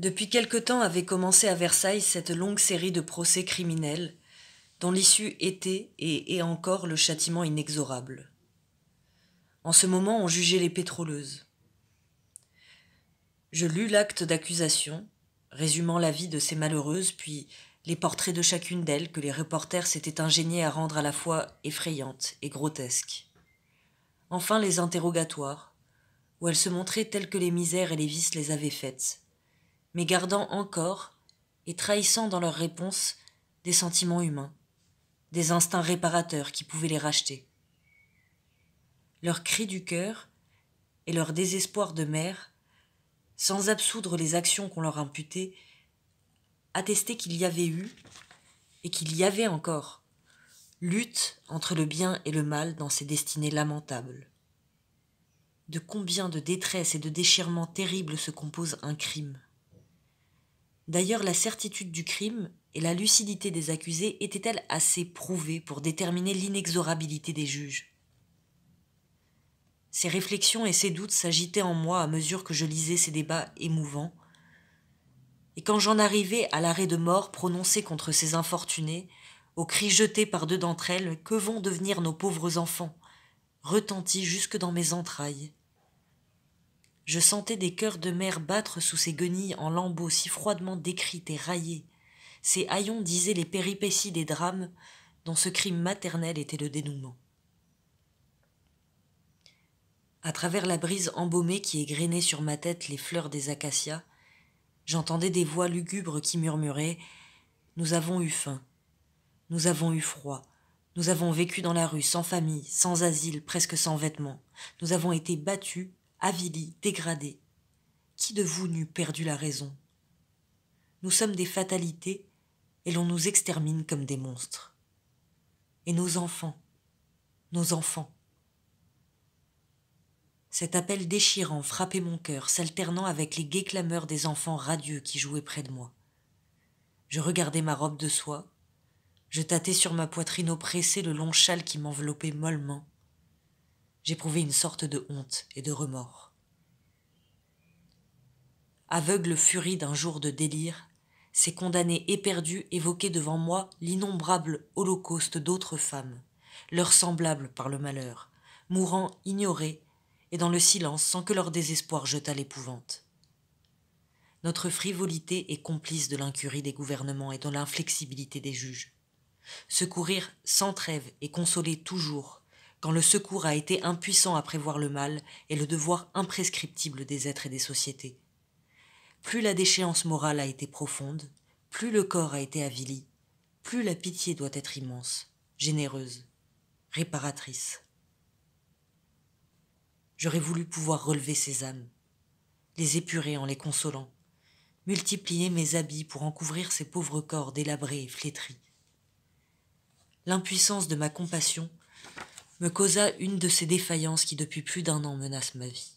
Depuis quelque temps avait commencé à Versailles cette longue série de procès criminels, dont l'issue était et est encore le châtiment inexorable. En ce moment, on jugeait les pétroleuses. Je lus l'acte d'accusation, résumant la vie de ces malheureuses, puis les portraits de chacune d'elles que les reporters s'étaient ingéniés à rendre à la fois effrayantes et grotesques. Enfin les interrogatoires, où elles se montraient telles que les misères et les vices les avaient faites, mais gardant encore, et trahissant dans leurs réponses, des sentiments humains, des instincts réparateurs qui pouvaient les racheter. Leurs cris du cœur et leur désespoir de mère, sans absoudre les actions qu'on leur imputait, attestaient qu'il y avait eu, et qu'il y avait encore, lutte entre le bien et le mal dans ces destinées lamentables. De combien de détresse et de déchirements terribles se compose un crime D'ailleurs, la certitude du crime et la lucidité des accusés étaient-elles assez prouvées pour déterminer l'inexorabilité des juges Ces réflexions et ces doutes s'agitaient en moi à mesure que je lisais ces débats émouvants, et quand j'en arrivais à l'arrêt de mort prononcé contre ces infortunés, aux cris jetés par deux d'entre elles Que vont devenir nos pauvres enfants retentit jusque dans mes entrailles. Je sentais des cœurs de mère battre sous ces guenilles en lambeaux si froidement décrites et raillés. Ces haillons disaient les péripéties des drames dont ce crime maternel était le dénouement. À travers la brise embaumée qui égrenait sur ma tête les fleurs des acacias, j'entendais des voix lugubres qui murmuraient Nous avons eu faim, nous avons eu froid, nous avons vécu dans la rue, sans famille, sans asile, presque sans vêtements, nous avons été battus, avili, dégradé. Qui de vous n'eût perdu la raison Nous sommes des fatalités et l'on nous extermine comme des monstres. Et nos enfants, nos enfants. Cet appel déchirant frappait mon cœur, s'alternant avec les gais clameurs des enfants radieux qui jouaient près de moi. Je regardais ma robe de soie, je tâtais sur ma poitrine oppressée le long châle qui m'enveloppait mollement j'éprouvais une sorte de honte et de remords. Aveugle furie d'un jour de délire, ces condamnés éperdus évoquaient devant moi l'innombrable holocauste d'autres femmes, leurs semblables par le malheur, mourant ignorés et dans le silence sans que leur désespoir jetât l'épouvante. Notre frivolité est complice de l'incurie des gouvernements et de l'inflexibilité des juges. Secourir sans trêve et consoler toujours, quand le secours a été impuissant à prévoir le mal et le devoir imprescriptible des êtres et des sociétés. Plus la déchéance morale a été profonde, plus le corps a été avili, plus la pitié doit être immense, généreuse, réparatrice. J'aurais voulu pouvoir relever ces âmes, les épurer en les consolant, multiplier mes habits pour en couvrir ces pauvres corps délabrés et flétris. L'impuissance de ma compassion me causa une de ces défaillances qui depuis plus d'un an menacent ma vie.